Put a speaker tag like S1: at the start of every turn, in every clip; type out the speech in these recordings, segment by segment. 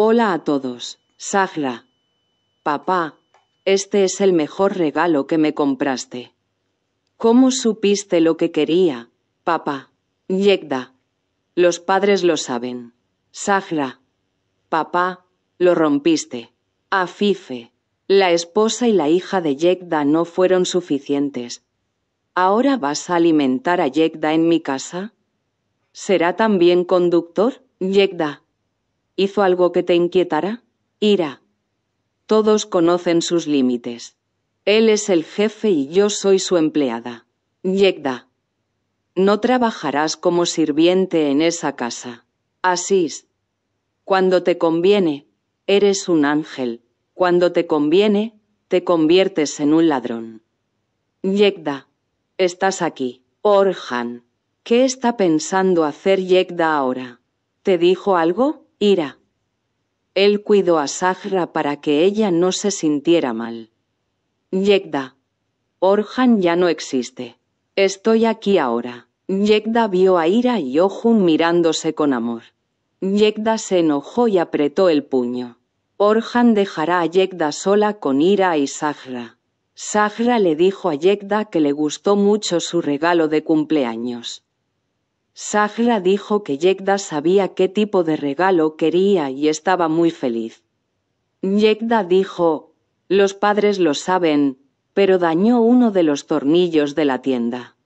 S1: Hola a todos, Sagra. Papá, este es el mejor regalo que me compraste. ¿Cómo supiste lo que quería, papá? Yegda. Los padres lo saben. Sagra. Papá, lo rompiste. Afife. La esposa y la hija de Yegda no fueron suficientes. ¿Ahora vas a alimentar a Yegda en mi casa? ¿Será también conductor? Yegda hizo algo que te inquietará? Ira. Todos conocen sus límites. Él es el jefe y yo soy su empleada. Yegda. No trabajarás como sirviente en esa casa. Asís. Cuando te conviene, eres un ángel. Cuando te conviene, te conviertes en un ladrón. Yegda. Estás aquí. Orhan. ¿Qué está pensando hacer Yegda ahora? ¿Te dijo algo? Ira. Él cuidó a Sahra para que ella no se sintiera mal. Yegda. Orhan ya no existe. Estoy aquí ahora. Yegda vio a Ira y Ojun mirándose con amor. Yegda se enojó y apretó el puño. Orhan dejará a Yegda sola con Ira y Sahra. Sahra le dijo a Yegda que le gustó mucho su regalo de cumpleaños. Sagra dijo que Yegda sabía qué tipo de regalo quería y estaba muy feliz. Yegda dijo, los padres lo saben, pero dañó uno de los tornillos de la tienda.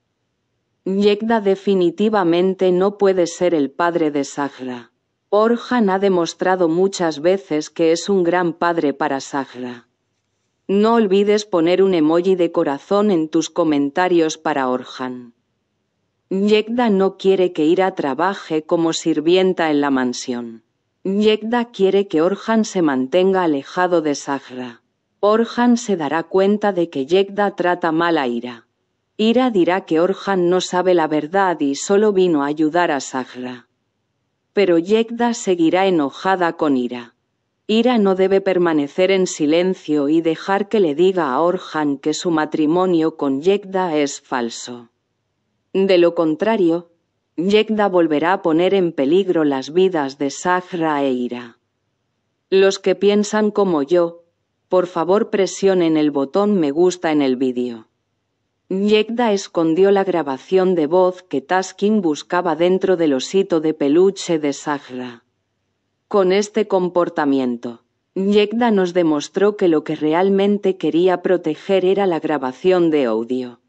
S1: Yegda definitivamente no puede ser el padre de Sahra. Orhan ha demostrado muchas veces que es un gran padre para Sahra. No olvides poner un emoji de corazón en tus comentarios para Orhan. Yegda no quiere que Ira trabaje como sirvienta en la mansión. Yegda quiere que Orhan se mantenga alejado de Sahra. Orhan se dará cuenta de que Yegda trata mal a Ira. Ira dirá que Orhan no sabe la verdad y solo vino a ayudar a Sahra. Pero Yegda seguirá enojada con Ira. Ira no debe permanecer en silencio y dejar que le diga a Orhan que su matrimonio con Yegda es falso. De lo contrario, Yegda volverá a poner en peligro las vidas de Sahra e Ira. Los que piensan como yo, por favor presionen el botón me gusta en el vídeo. Yegda escondió la grabación de voz que Taskin buscaba dentro del osito de peluche de Sahra. Con este comportamiento, Yegda nos demostró que lo que realmente quería proteger era la grabación de audio.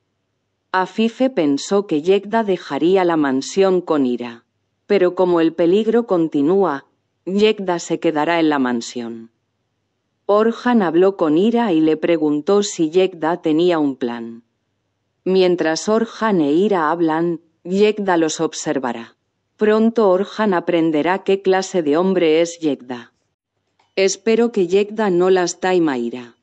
S1: Afife pensó que Yegda dejaría la mansión con ira. Pero como el peligro continúa, Yegda se quedará en la mansión. Orhan habló con ira y le preguntó si Yegda tenía un plan. Mientras Orhan e Ira hablan, Yegda los observará. Pronto Orhan aprenderá qué clase de hombre es Yegda. Espero que Yegda no las taima Ira.